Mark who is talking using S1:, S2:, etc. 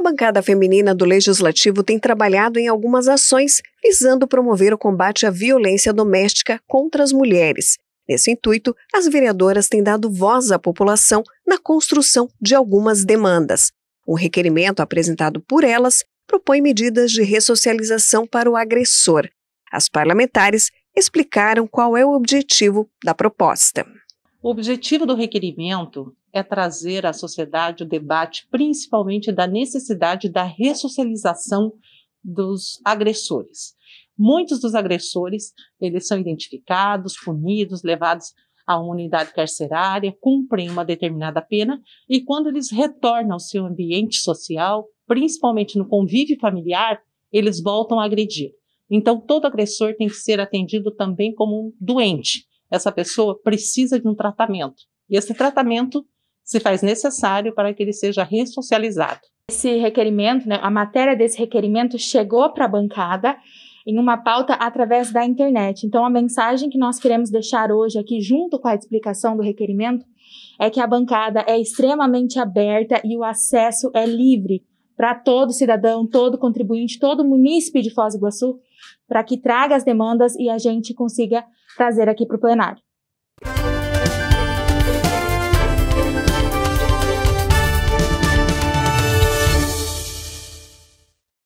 S1: A bancada feminina do Legislativo tem trabalhado em algumas ações visando promover o combate à violência doméstica contra as mulheres. Nesse intuito, as vereadoras têm dado voz à população na construção de algumas demandas. Um requerimento apresentado por elas propõe medidas de ressocialização para o agressor. As parlamentares explicaram qual é o objetivo da proposta.
S2: O objetivo do requerimento é trazer à sociedade o debate, principalmente da necessidade da ressocialização dos agressores. Muitos dos agressores, eles são identificados, punidos, levados a uma unidade carcerária, cumprem uma determinada pena e quando eles retornam ao seu ambiente social, principalmente no convívio familiar, eles voltam a agredir. Então, todo agressor tem que ser atendido também como um doente. Essa pessoa precisa de um tratamento. E esse tratamento se faz necessário para que ele seja ressocializado. Esse
S3: requerimento, né, a matéria desse requerimento chegou para a bancada em uma pauta através da internet. Então, a mensagem que nós queremos deixar hoje aqui, junto com a explicação do requerimento, é que a bancada é extremamente aberta e o acesso é livre para todo cidadão, todo contribuinte, todo munícipe de Foz do Iguaçu, para que traga as demandas e a gente consiga trazer aqui para o plenário.